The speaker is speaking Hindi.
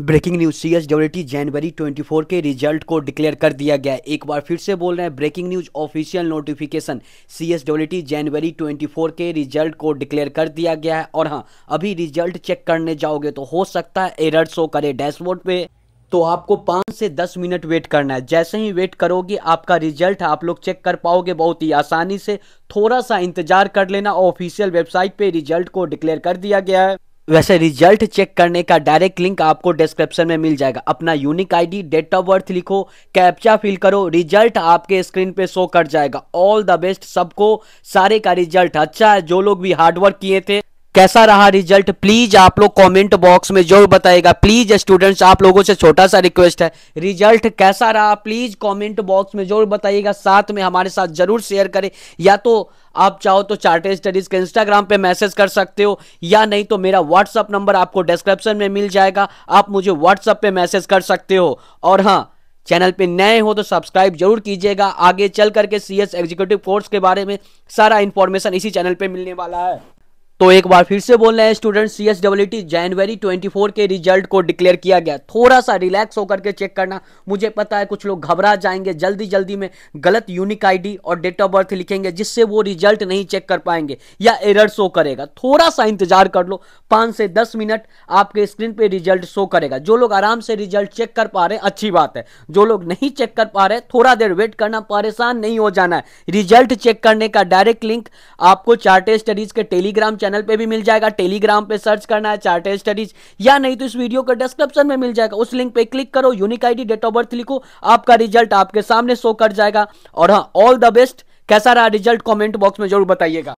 breaking news C S W जनवरी फोर के रिजल्ट को डिक्लेयर कर दिया गया एक बार फिर से बोल रहे हैं breaking news official notification C S W जनवरी फोर के रिजल्ट को डिक्लेयर कर दिया गया है और हाँ अभी रिजल्ट चेक करने जाओगे तो हो सकता है एरर शो करे डैशबोर्ड पे तो आपको पाँच से दस मिनट वेट करना है जैसे ही वेट करोगे आपका रिजल्ट आप लोग चेक कर पाओगे बहुत ही आसानी से थोड़ा सा इंतजार कर लेना ऑफिशियल वेबसाइट पे रिजल्ट को डिक्लेयर कर दिया गया है वैसे रिजल्ट चेक करने का डायरेक्ट लिंक आपको डिस्क्रिप्शन में मिल जाएगा अपना unique ID date of birth लिखो कैप्चा फिल करो रिजल्ट आपके स्क्रीन पे शो कर जाएगा ऑल द बेस्ट सबको सारे का रिजल्ट अच्छा है जो लोग भी हार्डवर्क किए थे कैसा रहा रिजल्ट प्लीज आप लोग कमेंट बॉक्स में जरूर बताएगा प्लीज स्टूडेंट्स आप लोगों से छोटा सा रिक्वेस्ट है रिजल्ट कैसा रहा प्लीज कमेंट बॉक्स में जरूर बताइएगा साथ में हमारे साथ जरूर शेयर करें या तो आप चाहो तो चार्टेड स्टडीज के इंस्टाग्राम पे मैसेज कर सकते हो या नहीं तो मेरा व्हाट्सअप नंबर आपको डिस्क्रिप्शन में मिल जाएगा आप मुझे व्हाट्सअप पे मैसेज कर सकते हो और हाँ चैनल पे नए हो तो सब्सक्राइब जरूर कीजिएगा आगे चल करके सीएस एग्जीक्यूटिव कोर्स के बारे में सारा इन्फॉर्मेशन इसी चैनल पे मिलने वाला है तो एक बार फिर से बोल रहे हैं student C S W T जनवरी ट्वेंटी फोर के रिजल्ट को डिक्लेयर किया गया थोड़ा सा रिलैक्स होकर के चेक करना मुझे पता है कुछ लोग घबरा जाएंगे जल्दी जल्दी में गलत यूनिक आईडी और डेट ऑफ बर्थ लिखेंगे जिससे वो रिजल्ट नहीं चेक कर पाएंगे या एरर शो करेगा थोड़ा सा इंतजार कर लो पाँच से दस मिनट आपके स्क्रीन पर रिजल्ट शो करेगा जो लोग आराम से रिजल्ट चेक कर पा रहे हैं अच्छी बात है जो लोग नहीं चेक कर पा रहे थोड़ा देर वेट करना परेशान नहीं हो जाना है रिजल्ट चेक करने का डायरेक्ट लिंक आपको चार्टे स्टडीज के टेलीग्राम चैनल पे भी मिल जाएगा टेलीग्राम पे सर्च करना है चार्ट स्टडीज या नहीं तो इस वीडियो का डिस्क्रिप्शन में मिल जाएगा उस लिंक पे क्लिक करो unique ID date of birth लिखो आपका रिजल्ट आपके सामने शो कर जाएगा और हाँ ऑल द बेस्ट कैसा रहा रिजल्ट कॉमेंट बॉक्स में जरूर बताइएगा